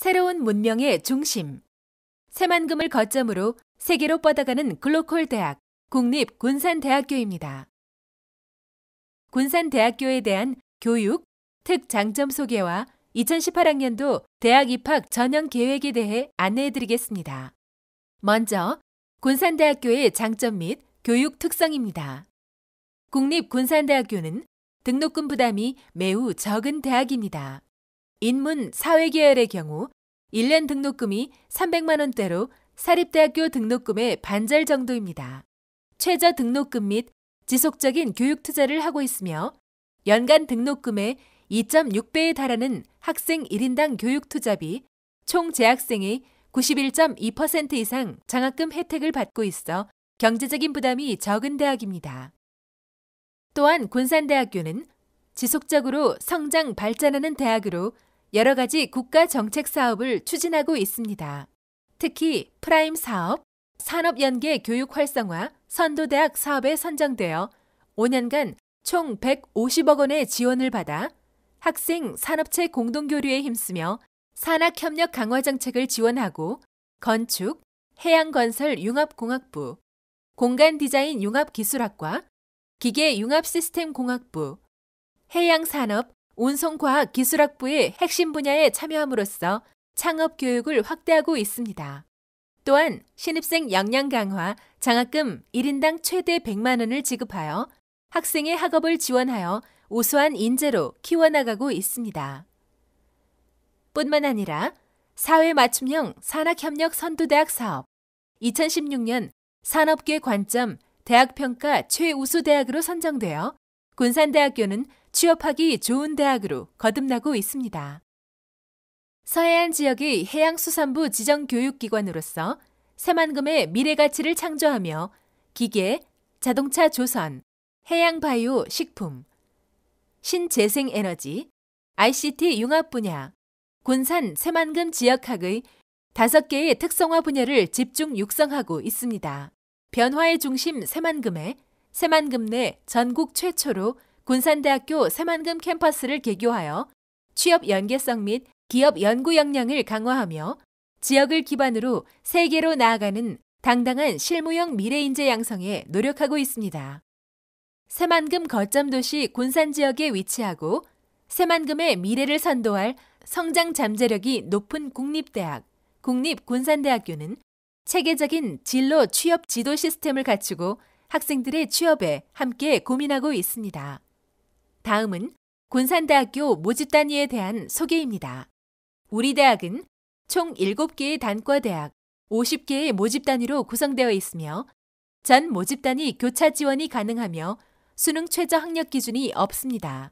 새로운 문명의 중심. 새만금을 거점으로 세계로 뻗어가는 글로콜 대학, 국립 군산대학교입니다. 군산대학교에 대한 교육, 특장점 소개와 2018학년도 대학 입학 전형 계획에 대해 안내해 드리겠습니다. 먼저, 군산대학교의 장점 및 교육 특성입니다. 국립군산대학교는 등록금 부담이 매우 적은 대학입니다. 인문 사회계열의 경우 1년 등록금이 300만 원대로 사립대학교 등록금의 반절 정도입니다. 최저 등록금 및 지속적인 교육 투자를 하고 있으며 연간 등록금의 2.6배에 달하는 학생 1인당 교육 투자비, 총 재학생의 91.2% 이상 장학금 혜택을 받고 있어 경제적인 부담이 적은 대학입니다. 또한 군산대학교는 지속적으로 성장 발전하는 대학으로 여러 가지 국가 정책 사업을 추진하고 있습니다. 특히 프라임 사업, 산업연계 교육 활성화, 선도대학 사업에 선정되어 5년간 총 150억 원의 지원을 받아 학생 산업체 공동교류에 힘쓰며 산학협력 강화 정책을 지원하고 건축, 해양건설 융합공학부, 공간디자인 융합기술학과, 기계융합시스템공학부, 해양산업 운송과학기술학부의 핵심 분야에 참여함으로써 창업 교육을 확대하고 있습니다. 또한 신입생 역량 강화, 장학금 1인당 최대 100만 원을 지급하여 학생의 학업을 지원하여 우수한 인재로 키워나가고 있습니다. 뿐만 아니라 사회 맞춤형 산학협력 선두대학 사업 2016년 산업계 관점 대학평가 최우수 대학으로 선정되어 군산대학교는 취업하기 좋은 대학으로 거듭나고 있습니다. 서해안 지역의 해양수산부 지정교육기관으로서 새만금의 미래가치를 창조하며 기계, 자동차 조선, 해양바이오 식품, 신재생에너지, ICT 융합 분야, 군산 새만금 지역학의 다섯 개의 특성화 분야를 집중 육성하고 있습니다. 변화의 중심 새만금에 새만금 내 전국 최초로 군산대학교 새만금 캠퍼스를 개교하여 취업 연계성 및 기업 연구 역량을 강화하며 지역을 기반으로 세계로 나아가는 당당한 실무형 미래인재 양성에 노력하고 있습니다. 새만금 거점 도시 군산 지역에 위치하고 새만금의 미래를 선도할 성장 잠재력이 높은 국립대학, 국립군산대학교는 체계적인 진로 취업 지도 시스템을 갖추고 학생들의 취업에 함께 고민하고 있습니다. 다음은 군산대학교 모집 단위에 대한 소개입니다. 우리 대학은 총 7개의 단과 대학, 50개의 모집 단위로 구성되어 있으며 전 모집 단위 교차 지원이 가능하며 수능 최저 학력 기준이 없습니다.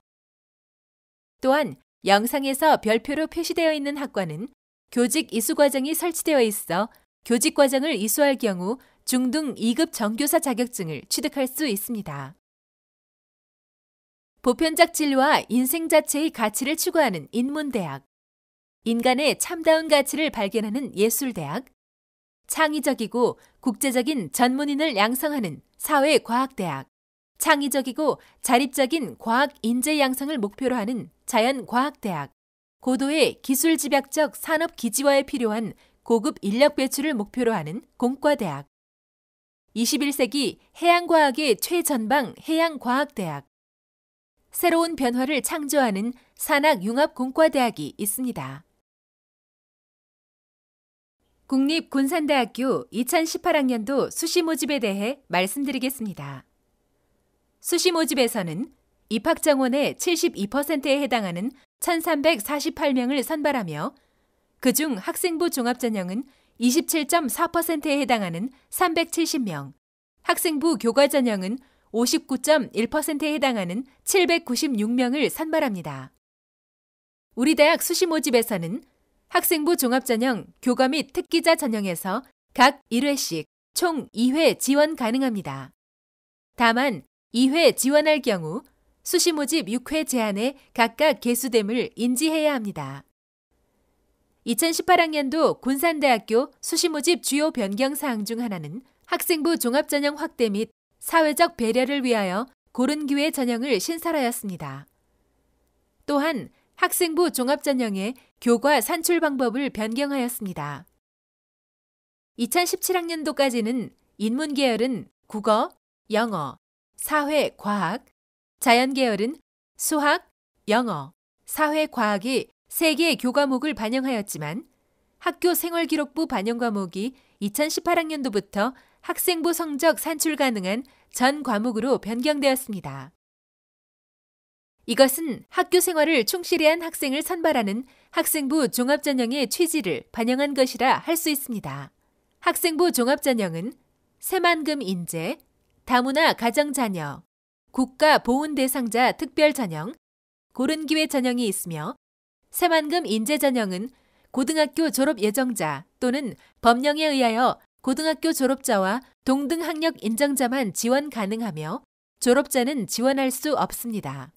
또한 영상에서 별표로 표시되어 있는 학과는 교직 이수 과정이 설치되어 있어 교직 과정을 이수할 경우 중등 2급 정교사 자격증을 취득할 수 있습니다. 보편적 진리와 인생 자체의 가치를 추구하는 인문대학, 인간의 참다운 가치를 발견하는 예술대학, 창의적이고 국제적인 전문인을 양성하는 사회과학대학, 창의적이고 자립적인 과학 인재 양성을 목표로 하는 자연과학대학, 고도의 기술 집약적 산업 기지화에 필요한 고급 인력 배출을 목표로 하는 공과대학, 21세기 해양과학의 최전방 해양과학대학, 새로운 변화를 창조하는 산학융합공과대학이 있습니다. 국립군산대학교 2018학년도 수시 모집에 대해 말씀드리겠습니다. 수시 모집에서는 입학 정원의 72%에 해당하는 1,348명을 선발하며 그중 학생부 종합전형은 27.4%에 해당하는 370명, 학생부 교과전형은 59.1%에 해당하는 796명을 선발합니다. 우리 대학 수시 모집에서는 학생부 종합전형, 교과 및 특기자 전형에서 각 1회씩 총 2회 지원 가능합니다. 다만 2회 지원할 경우 수시 모집 6회 제한에 각각 개수됨을 인지해야 합니다. 2018학년도 군산대학교 수시 모집 주요 변경 사항 중 하나는 학생부 종합전형 확대 및 사회적 배려를 위하여 고른 기회 전형을 신설하였습니다. 또한 학생부 종합전형의 교과 산출 방법을 변경하였습니다. 2017학년도까지는 인문계열은 국어, 영어, 사회, 과학, 자연계열은 수학, 영어, 사회, 과학이 3개 교과목을 반영하였지만 학교 생활기록부 반영 과목이 2018학년도부터 학생부 성적 산출 가능한 전 과목으로 변경되었습니다. 이것은 학교 생활을 충실히 한 학생을 선발하는 학생부 종합전형의 취지를 반영한 것이라 할 수 있습니다. 학생부 종합전형은 새만금 인재, 다문화 가정자녀, 국가 보훈 대상자 특별 전형, 고른 기회 전형이 있으며 새만금 인재 전형은 고등학교 졸업 예정자 또는 법령에 의하여 고등학교 졸업자와 동등 학력 인정자만 지원 가능하며 졸업자는 지원할 수 없습니다.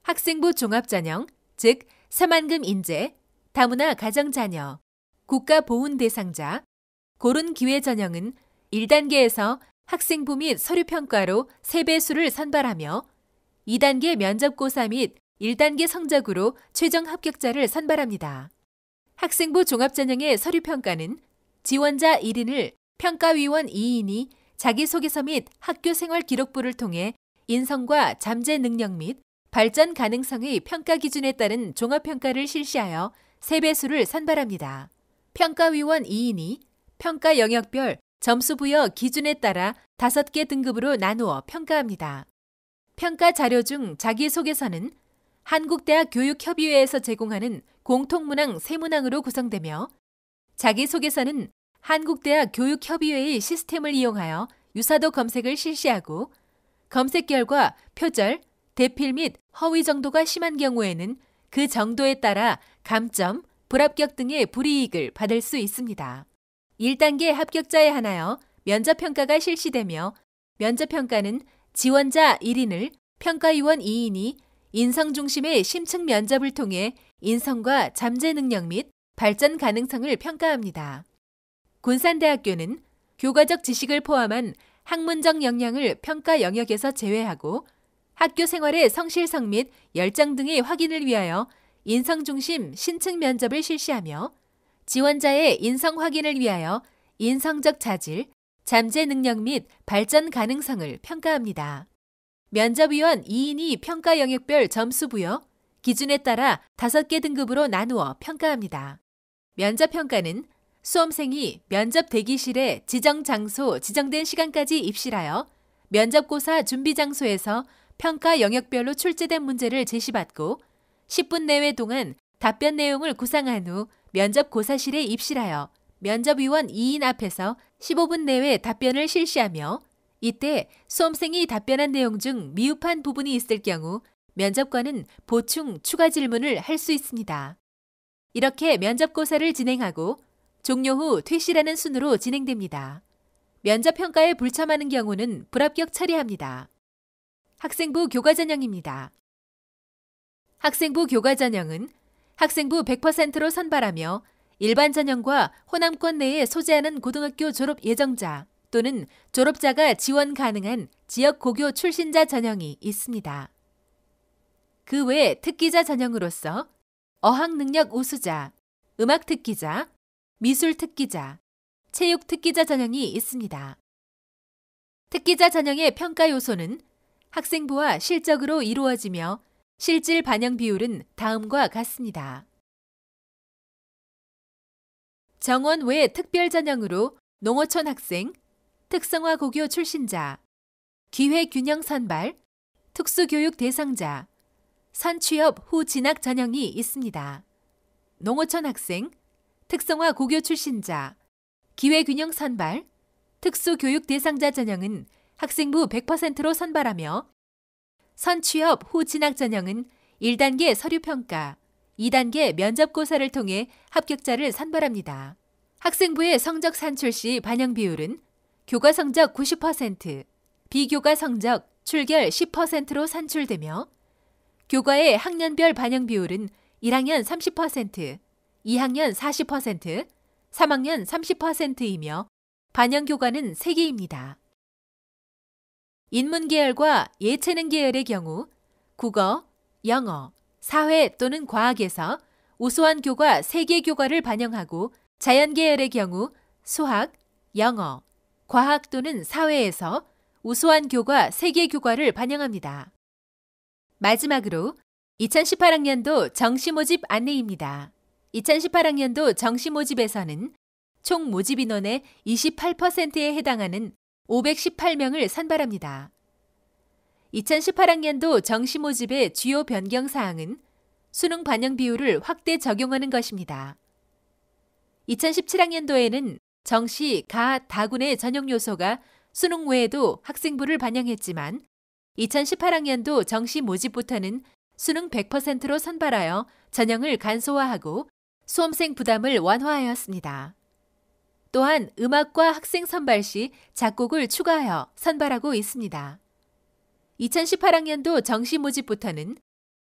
학생부 종합전형, 즉 새만금 인재, 다문화 가정자녀, 국가보훈대상자, 고른 기회 전형은 1단계에서 학생부 및 서류평가로 3배수를 선발하며 2단계 면접고사 및 1단계 성적으로 최종 합격자를 선발합니다. 학생부 종합전형의 서류평가는 지원자 1인을 평가위원 2인이 자기소개서 및 학교생활 기록부를 통해 인성과 잠재 능력 및 발전 가능성의 평가 기준에 따른 종합평가를 실시하여 세배수를 선발합니다. 평가위원 2인이 평가 영역별 점수 부여 기준에 따라 5개 등급으로 나누어 평가합니다. 평가 자료 중 자기소개서는 한국대학 교육협의회에서 제공하는 공통문항 세문항으로 구성되며 자기소개서는 한국대학 교육협의회의 시스템을 이용하여 유사도 검색을 실시하고 검색 결과 표절, 대필 및 허위 정도가 심한 경우에는 그 정도에 따라 감점, 불합격 등의 불이익을 받을 수 있습니다. 1단계 합격자에 한하여 면접평가가 실시되며 면접평가는 지원자 1인을 평가위원 2인이 인성 중심의 심층 면접을 통해 인성과 잠재 능력 및 발전 가능성을 평가합니다. 군산대학교는 교과적 지식을 포함한 학문적 역량을 평가 영역에서 제외하고 학교 생활의 성실성 및 열정 등의 확인을 위하여 인성 중심 신층 면접을 실시하며 지원자의 인성 확인을 위하여 인성적 자질, 잠재 능력 및 발전 가능성을 평가합니다. 면접위원 2인이 평가 영역별 점수 부여, 기준에 따라 5개 등급으로 나누어 평가합니다. 면접평가는 수험생이 면접 대기실에 지정 장소, 지정된 시간까지 입실하여 면접고사 준비 장소에서 평가 영역별로 출제된 문제를 제시받고 10분 내외 동안 답변 내용을 구상한 후 면접고사실에 입실하여 면접위원 2인 앞에서 15분 내외 답변을 실시하며 이때 수험생이 답변한 내용 중 미흡한 부분이 있을 경우 면접관은 보충, 추가 질문을 할 수 있습니다. 이렇게 면접고사를 진행하고 종료 후 퇴시라는 순으로 진행됩니다. 면접 평가에 불참하는 경우는 불합격 처리합니다. 학생부 교과 전형입니다. 학생부 교과 전형은 학생부 100%로 선발하며 일반 전형과 호남권 내에 소재하는 고등학교 졸업 예정자 또는 졸업자가 지원 가능한 지역 고교 출신자 전형이 있습니다. 그 외 특기자 전형으로서 어학 능력 우수자, 음악 특기자, 미술 특기자, 체육 특기자 전형이 있습니다. 특기자 전형의 평가 요소는 학생부와 실적으로 이루어지며 실질 반영 비율은 다음과 같습니다. 정원 외 특별 전형으로 농어촌 학생, 특성화 고교 출신자, 기회 균형 선발, 특수교육 대상자, 선취업 후 진학 전형이 있습니다. 농어촌 학생, 특성화 고교 출신자, 기회균형 선발, 특수교육 대상자 전형은 학생부 100%로 선발하며 선취업 후 진학 전형은 1단계 서류평가, 2단계 면접고사를 통해 합격자를 선발합니다. 학생부의 성적 산출 시 반영 비율은 교과 성적 90%, 비교과 성적 출결 10%로 산출되며 교과의 학년별 반영 비율은 1학년 30%, 2학년 40%, 3학년 30%이며 반영교과는 3개입니다. 인문계열과 예체능계열의 경우 국어, 영어, 사회 또는 과학에서 우수한 교과 3개 교과를 반영하고 자연계열의 경우 수학, 영어, 과학 또는 사회에서 우수한 교과 3개 교과를 반영합니다. 마지막으로 2018학년도 정시 모집 안내입니다. 2018학년도 정시 모집에서는 총 모집 인원의 28%에 해당하는 518명을 선발합니다. 2018학년도 정시 모집의 주요 변경 사항은 수능 반영 비율을 확대 적용하는 것입니다. 2017학년도에는 정시, 가, 다군의 전형 요소가 수능 외에도 학생부를 반영했지만 2018학년도 정시 모집부터는 수능 100%로 선발하여 전형을 간소화하고 수험생 부담을 완화하였습니다. 또한 음악과 학생 선발 시 작곡을 추가하여 선발하고 있습니다. 2018학년도 정시 모집부터는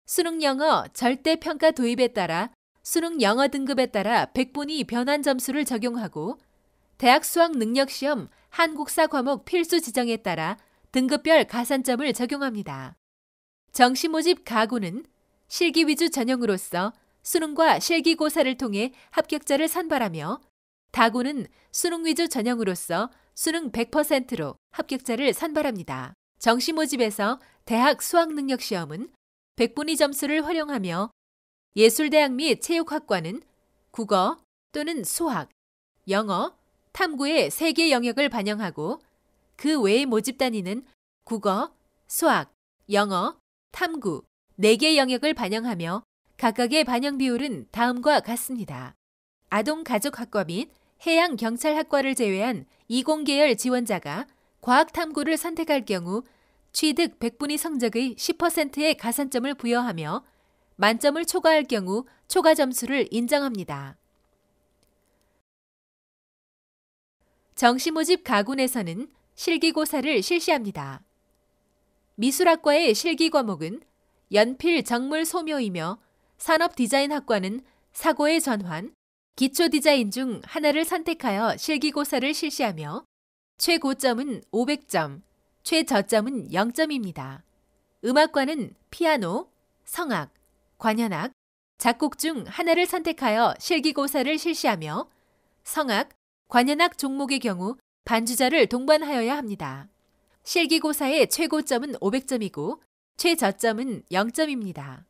수능 영어 절대 평가 도입에 따라 수능 영어 등급에 따라 100분이 변환 점수를 적용하고 대학 수학 능력 시험 한국사 과목 필수 지정에 따라 등급별 가산점을 적용합니다. 정시 모집 가구는 실기 위주 전형으로서 수능과 실기고사를 통해 합격자를 선발하며 다고는 수능 위주 전형으로서 수능 100%로 합격자를 선발합니다. 정시 모집에서 대학 수학 능력 시험은 100분위 점수를 활용하며 예술대학 및 체육학과는 국어 또는 수학, 영어, 탐구의 3개 영역을 반영하고 그 외의 모집 단위는 국어, 수학, 영어, 탐구 4개 영역을 반영하며 각각의 반영 비율은 다음과 같습니다. 아동가족학과 및 해양경찰학과를 제외한 이공계열 지원자가 과학탐구를 선택할 경우 취득 100분위 성적의 10%의 가산점을 부여하며 만점을 초과할 경우 초과 점수를 인정합니다. 정시모집 가군에서는 실기고사를 실시합니다. 미술학과의 실기 과목은 연필 정물 소묘이며 산업 디자인 학과는 사고의 전환, 기초 디자인 중 하나를 선택하여 실기고사를 실시하며 최고점은 500점, 최저점은 0점입니다. 음악과는 피아노, 성악, 관현악, 작곡 중 하나를 선택하여 실기고사를 실시하며 성악, 관현악 종목의 경우 반주자를 동반하여야 합니다. 실기고사의 최고점은 500점이고 최저점은 0점입니다.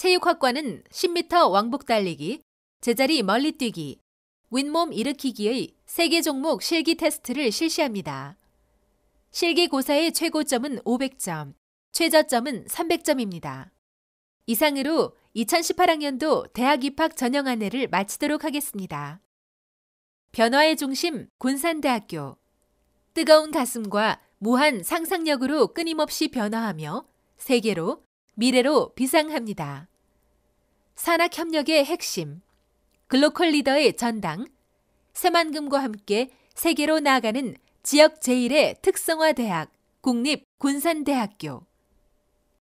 체육학과는 10m 왕복 달리기, 제자리 멀리 뛰기, 윗몸 일으키기의 3개 종목 실기 테스트를 실시합니다. 실기고사의 최고점은 500점, 최저점은 300점입니다. 이상으로 2018학년도 대학 입학 전형 안내를 마치도록 하겠습니다. 변화의 중심 군산대학교. 뜨거운 가슴과 무한 상상력으로 끊임없이 변화하며 세계로, 미래로 비상합니다. 산학협력의 핵심, 글로컬 리더의 전당, 새만금과 함께 세계로 나아가는 지역 제일의 특성화대학, 국립군산대학교.